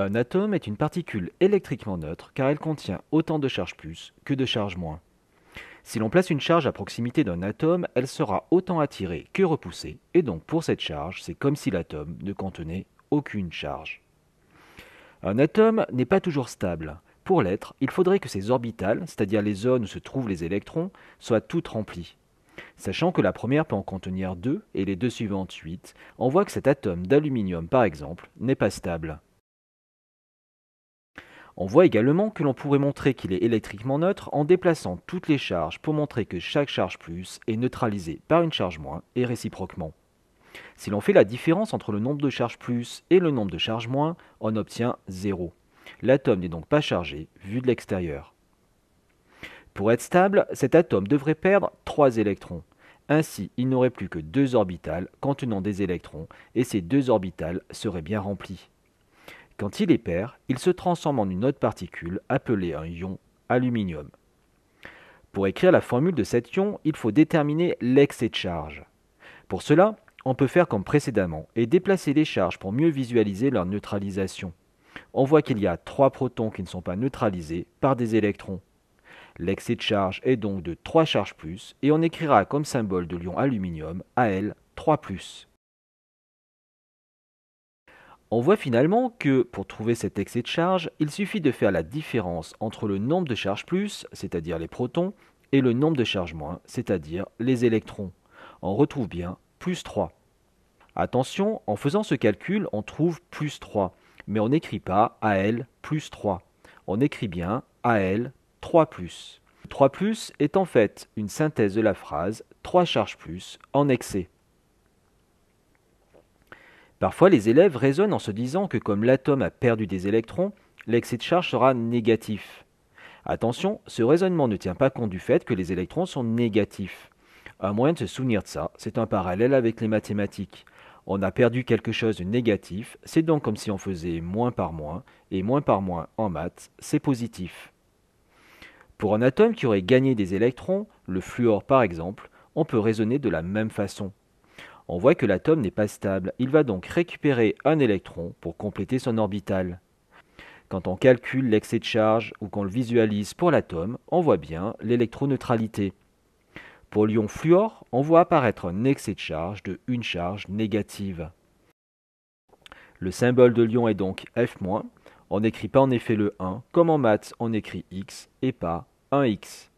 Un atome est une particule électriquement neutre car elle contient autant de charges plus que de charges moins. Si l'on place une charge à proximité d'un atome, elle sera autant attirée que repoussée, et donc pour cette charge, c'est comme si l'atome ne contenait aucune charge. Un atome n'est pas toujours stable. Pour l'être, il faudrait que ses orbitales, c'est-à-dire les zones où se trouvent les électrons, soient toutes remplies. Sachant que la première peut en contenir deux et les deux suivantes huit, on voit que cet atome d'aluminium, par exemple, n'est pas stable. On voit également que l'on pourrait montrer qu'il est électriquement neutre en déplaçant toutes les charges pour montrer que chaque charge plus est neutralisée par une charge moins et réciproquement. Si l'on fait la différence entre le nombre de charges plus et le nombre de charges moins, on obtient 0. L'atome n'est donc pas chargé vu de l'extérieur. Pour être stable, cet atome devrait perdre 3 électrons. Ainsi, il n'aurait plus que deux orbitales contenant des électrons et ces deux orbitales seraient bien remplies. Quand il est pair, il se transforme en une autre particule appelée un ion aluminium. Pour écrire la formule de cet ion, il faut déterminer l'excès de charge. Pour cela, on peut faire comme précédemment et déplacer les charges pour mieux visualiser leur neutralisation. On voit qu'il y a trois protons qui ne sont pas neutralisés par des électrons. L'excès de charge est donc de 3 charges plus et on écrira comme symbole de l'ion aluminium Al 3 ⁇ on voit finalement que, pour trouver cet excès de charge, il suffit de faire la différence entre le nombre de charges plus, c'est-à-dire les protons, et le nombre de charges moins, c'est-à-dire les électrons. On retrouve bien plus 3. Attention, en faisant ce calcul, on trouve plus 3, mais on n'écrit pas AL plus 3. On écrit bien AL 3 plus. 3 plus est en fait une synthèse de la phrase 3 charges plus en excès. Parfois, les élèves raisonnent en se disant que comme l'atome a perdu des électrons, l'excès de charge sera négatif. Attention, ce raisonnement ne tient pas compte du fait que les électrons sont négatifs. Un moyen de se souvenir de ça, c'est un parallèle avec les mathématiques. On a perdu quelque chose de négatif, c'est donc comme si on faisait moins par moins, et moins par moins en maths, c'est positif. Pour un atome qui aurait gagné des électrons, le fluor par exemple, on peut raisonner de la même façon. On voit que l'atome n'est pas stable, il va donc récupérer un électron pour compléter son orbital. Quand on calcule l'excès de charge ou qu'on le visualise pour l'atome, on voit bien l'électroneutralité. Pour l'ion fluor, on voit apparaître un excès de charge de une charge négative. Le symbole de l'ion est donc F-. On n'écrit pas en effet le 1, comme en maths on écrit X et pas 1X.